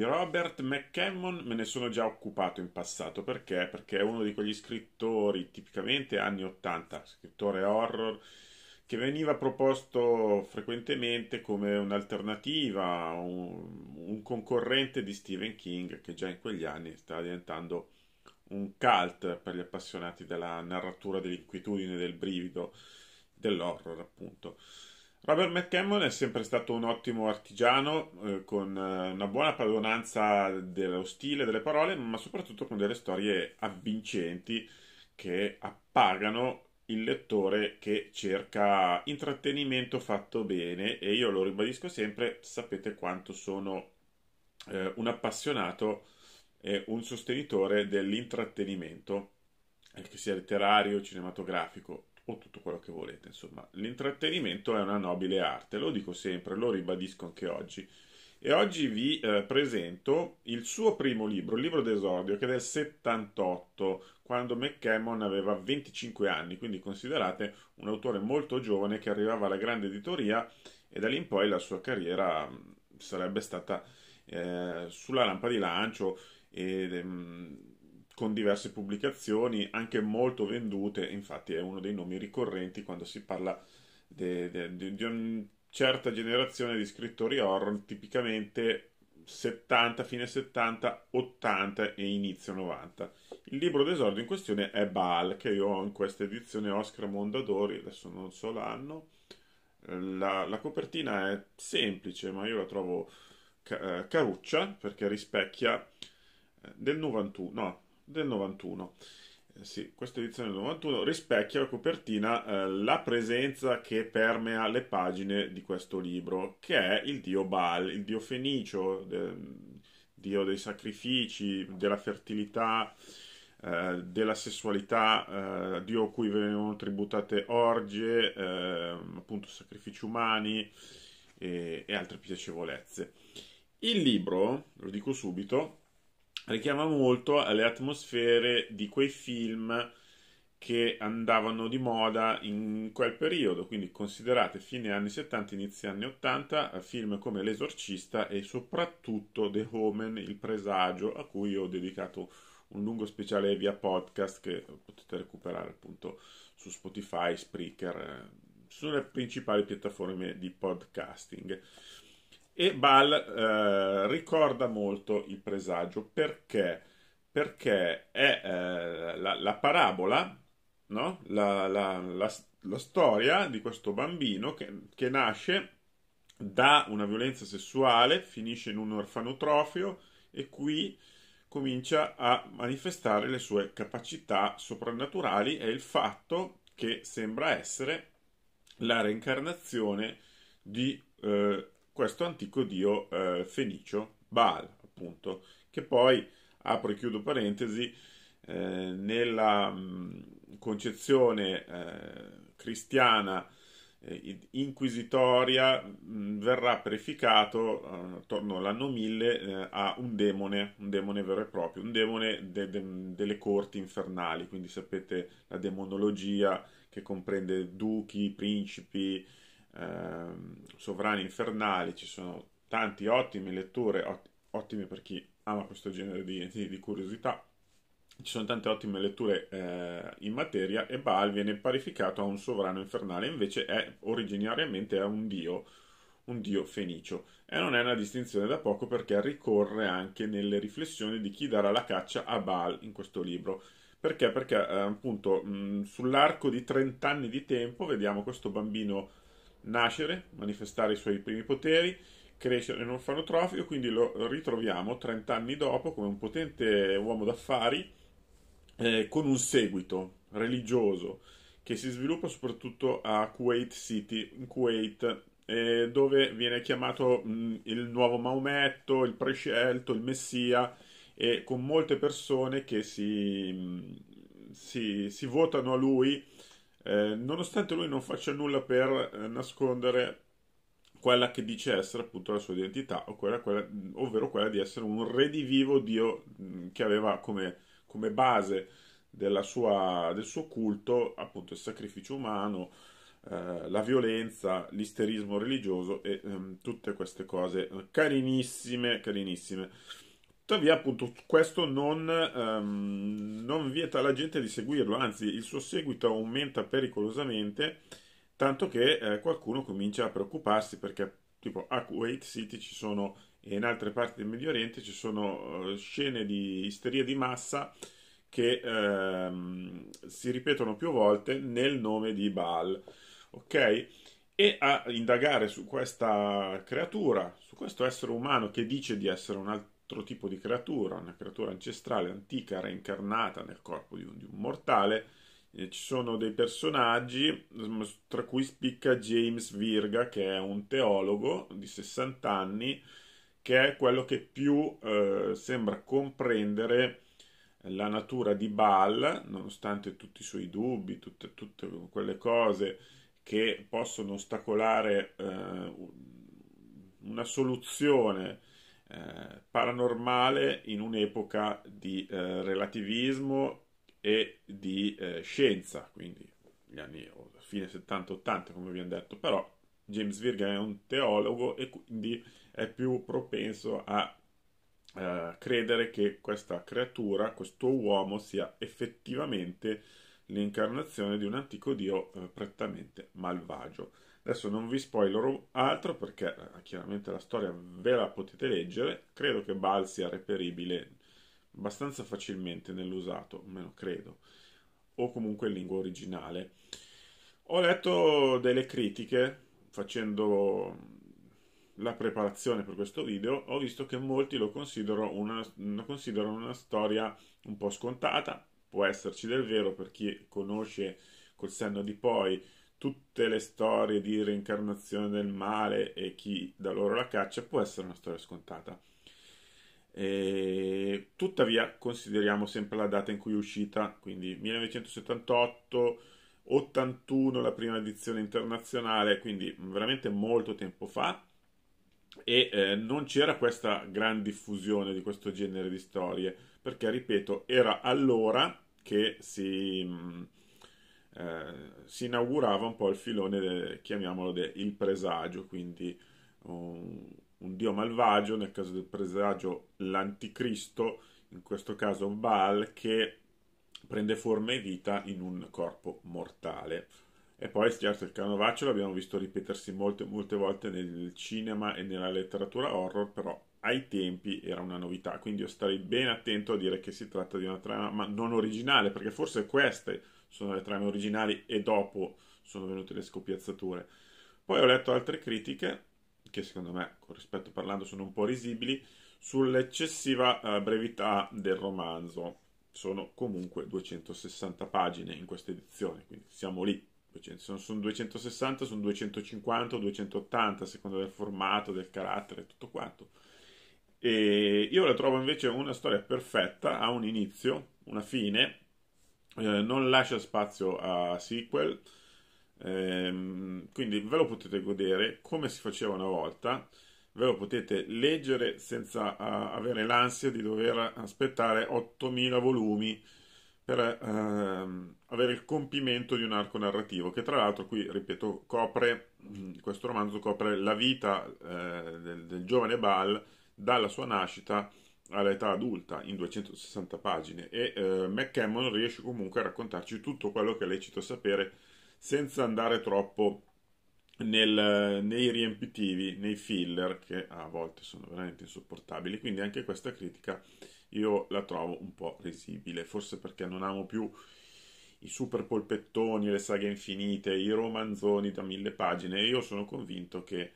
Di Robert McCammon me ne sono già occupato in passato, perché? Perché è uno di quegli scrittori, tipicamente anni 80, scrittore horror, che veniva proposto frequentemente come un'alternativa, un, un concorrente di Stephen King, che già in quegli anni stava diventando un cult per gli appassionati della narratura dell'inquietudine, del brivido, dell'horror, appunto. Robert McCammon è sempre stato un ottimo artigiano, eh, con eh, una buona padronanza dello stile, delle parole, ma soprattutto con delle storie avvincenti che appagano il lettore che cerca intrattenimento fatto bene e io lo ribadisco sempre, sapete quanto sono eh, un appassionato e un sostenitore dell'intrattenimento, eh, che sia letterario, cinematografico o tutto quello che volete, insomma, l'intrattenimento è una nobile arte, lo dico sempre, lo ribadisco anche oggi. E oggi vi eh, presento il suo primo libro, il libro d'esordio, che è del 78, quando McCammon aveva 25 anni, quindi considerate un autore molto giovane che arrivava alla grande editoria e da lì in poi la sua carriera mm, sarebbe stata eh, sulla lampa di lancio. Ed, mh, mm, con diverse pubblicazioni, anche molto vendute, infatti è uno dei nomi ricorrenti quando si parla di una certa generazione di scrittori horror, tipicamente 70, fine 70, 80 e inizio 90. Il libro d'esordio in questione è Baal, che io ho in questa edizione Oscar Mondadori, adesso non so l'anno. La, la copertina è semplice, ma io la trovo ca- eh, caruccia perché rispecchia eh, del 91, no, del 91. Eh, sì, questa edizione del 91 rispecchia la copertina eh, la presenza che permea le pagine di questo libro, che è il dio Baal, il dio fenicio, de, dio dei sacrifici, della fertilità, eh, della sessualità, eh, dio a cui venivano tributate orgie, eh, appunto sacrifici umani e, e altre piacevolezze. Il libro, lo dico subito, richiama molto alle atmosfere di quei film che andavano di moda in quel periodo, quindi considerate fine anni 70, inizio anni 80, film come L'esorcista e soprattutto The Homen, Il presagio, a cui ho dedicato un lungo speciale via podcast che potete recuperare appunto su Spotify, Spreaker, eh, sulle principali piattaforme di podcasting. E Bal eh, ricorda molto il presagio perché, perché è eh, la, la, parabola, no? la, la, la, storia di questo bambino che, che nasce da una violenza sessuale, finisce in un orfanotrofio e qui comincia a manifestare le sue capacità soprannaturali e il fatto che sembra essere la reincarnazione di eh, questo antico dio eh, fenicio, Baal, appunto, che poi, apro e chiudo parentesi, eh, nella mh, concezione eh, cristiana eh, inquisitoria mh, verrà preficato eh, attorno all'anno 1000 eh, a un demone, un demone vero e proprio, un demone de, de, delle corti infernali, quindi sapete la demonologia che comprende duchi, principi, ehm, Sovrani Infernali, ci sono tante ottime letture, ot- ottime per chi ama questo genere di, di, di curiosità, ci sono tante ottime letture eh, in materia e Baal viene parificato a un sovrano infernale, invece è originariamente è un dio, un dio fenicio. E non è una distinzione da poco perché ricorre anche nelle riflessioni di chi darà la caccia a Baal in questo libro. Perché? Perché eh, appunto mh, mm, sull'arco di 30 anni di tempo vediamo questo bambino nascere, manifestare i suoi primi poteri, crescere in un fanotrofico, quindi lo ritroviamo 30 anni dopo come un potente uomo d'affari eh, con un seguito religioso che si sviluppa soprattutto a Kuwait City, in Kuwait, eh, dove viene chiamato mh, mm, il nuovo Maometto, il prescelto, il Messia, e con molte persone che si, mh, mm, si, si votano a lui eh, nonostante lui non faccia nulla per eh, nascondere quella che dice essere appunto la sua identità, quella, quella, ovvero quella di essere un redivivo dio mm, che aveva come, come base sua, del suo culto appunto il sacrificio umano, eh, la violenza, l'isterismo religioso e ehm, tutte queste cose eh, carinissime, carinissime. Tuttavia, appunto, questo non, um, non, vieta alla gente di seguirlo, anzi, il suo seguito aumenta pericolosamente, tanto che eh, qualcuno comincia a preoccuparsi perché, tipo, a Kuwait City ci sono, e in altre parti del Medio Oriente ci sono uh, scene di isteria di massa che uh, si ripetono più volte nel nome di Baal. Ok? e a indagare su questa creatura, su questo essere umano che dice di essere un, altro altro tipo di creatura, una creatura ancestrale antica reincarnata nel corpo di un, di un mortale. E eh, ci sono dei personaggi, mm, tra cui spicca James Virga, che è un teologo di 60 anni, che è quello che più eh, sembra comprendere la natura di Baal, nonostante tutti i suoi dubbi, tutte, tutte quelle cose che possono ostacolare eh, una soluzione eh, paranormale in un'epoca di eh, relativismo e di eh, scienza, quindi gli anni oh, fine 70-80 come abbiamo detto, però James Virgin è un teologo e quindi è più propenso a eh, credere che questa creatura, questo uomo sia effettivamente l'incarnazione di un antico dio eh, prettamente malvagio. Adesso non vi spoilerò altro perché eh, chiaramente la storia ve la potete leggere. Credo che Bal sia reperibile abbastanza facilmente nell'usato, almeno credo, o comunque in lingua originale. Ho letto delle critiche facendo la preparazione per questo video, ho visto che molti lo considerano una, lo considerano una storia un po' scontata. Può esserci del vero per chi conosce col senno di poi tutte le storie di reincarnazione del male e chi da loro la caccia può essere una storia scontata. E, tuttavia consideriamo sempre la data in cui è uscita, quindi 1978, 81 la prima edizione internazionale, quindi veramente molto tempo fa e eh, non c'era questa gran diffusione di questo genere di storie, perché ripeto, era allora che si eh, si inaugurava un po' il filone, de, chiamiamolo, del il presagio, quindi un, un, dio malvagio, nel caso del presagio l'anticristo, in questo caso Baal, che prende forma e vita in un corpo mortale. E poi, certo, il canovaccio l'abbiamo visto ripetersi molte, molte volte nel cinema e nella letteratura horror, però ai tempi era una novità, quindi io starei ben attento a dire che si tratta di una trama non originale, perché forse queste sono le trame originali e dopo sono venute le scopiazzature. Poi ho letto altre critiche, che secondo me, con rispetto parlando, sono un po' risibili, sull'eccessiva eh, brevità del romanzo. Sono comunque 260 pagine in questa edizione, quindi siamo lì. Sono 260, sono 250 o 280, a seconda del formato, del carattere, tutto quanto. E io la trovo invece una storia perfetta, ha un inizio, una fine, eh, non lascia spazio a sequel, ehm, quindi ve lo potete godere come si faceva una volta, ve lo potete leggere senza a, avere l'ansia di dover aspettare 8000 volumi per ehm, avere il compimento di un arco narrativo che tra l'altro qui ripeto copre mm, questo romanzo copre la vita eh, del, del giovane Bal dalla sua nascita all'età adulta in 260 pagine e eh, McCammon riesce comunque a raccontarci tutto quello che è lecito sapere senza andare troppo nel, nei riempitivi, nei filler che a volte sono veramente insopportabili, quindi anche questa critica io la trovo un po' risibile, forse perché non amo più i super polpettoni, le saghe infinite, i romanzoni da mille pagine io sono convinto che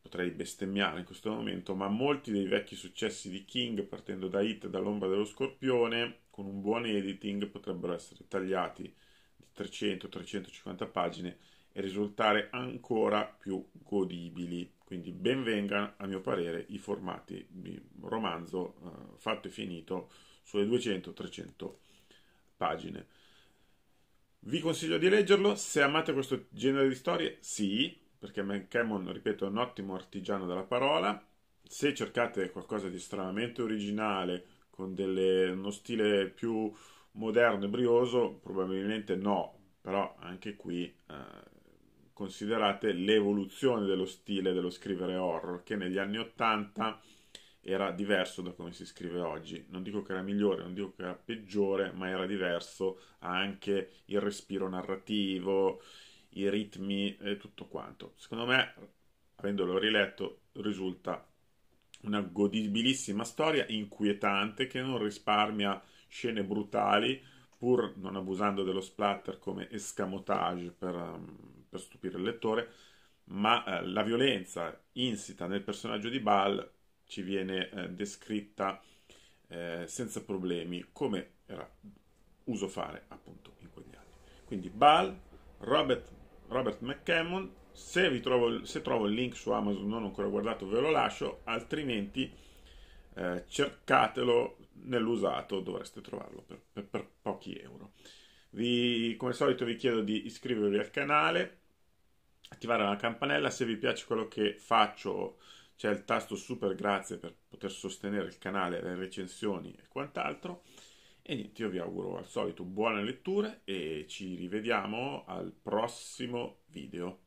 potrei bestemmiare in questo momento, ma molti dei vecchi successi di King, partendo da Hit dall'ombra dello scorpione, con un buon editing potrebbero essere tagliati di 300-350 pagine e risultare ancora più godibili. Quindi benvengano, a mio parere, i formati di romanzo eh, fatto e finito sulle 200-300 pagine. Vi consiglio di leggerlo, se amate questo genere di storie, sì, perché McCammon, ripeto, è un ottimo artigiano della parola. Se cercate qualcosa di stranamente originale, con delle, uno stile più moderno e brioso, probabilmente no, però anche qui eh, considerate l'evoluzione dello stile dello scrivere horror, che negli anni 80 era diverso da come si scrive oggi. Non dico che era migliore, non dico che era peggiore, ma era diverso anche il respiro narrativo, i ritmi e tutto quanto. Secondo me, avendolo riletto, risulta una godibilissima storia inquietante che non risparmia scene brutali, pur non abusando dello splatter come escamotage per, um, per stupire il lettore, ma eh, la violenza insita nel personaggio di Ball ci viene eh, descritta eh, senza problemi, come era uso fare appunto in quegli anni. Quindi Ball, Robert Robert McCammon. Se, ritrovo, se trovo il link su Amazon, non ho ancora guardato, ve lo lascio, altrimenti eh, cercatelo nell'usato, dovreste trovarlo per, per, per pochi euro. Vi, come al solito vi chiedo di iscrivervi al canale, attivare la campanella, se vi piace quello che faccio c'è il tasto super grazie per poter sostenere il canale, le recensioni e quant'altro. E niente, io vi auguro al solito buone letture e ci rivediamo al prossimo video.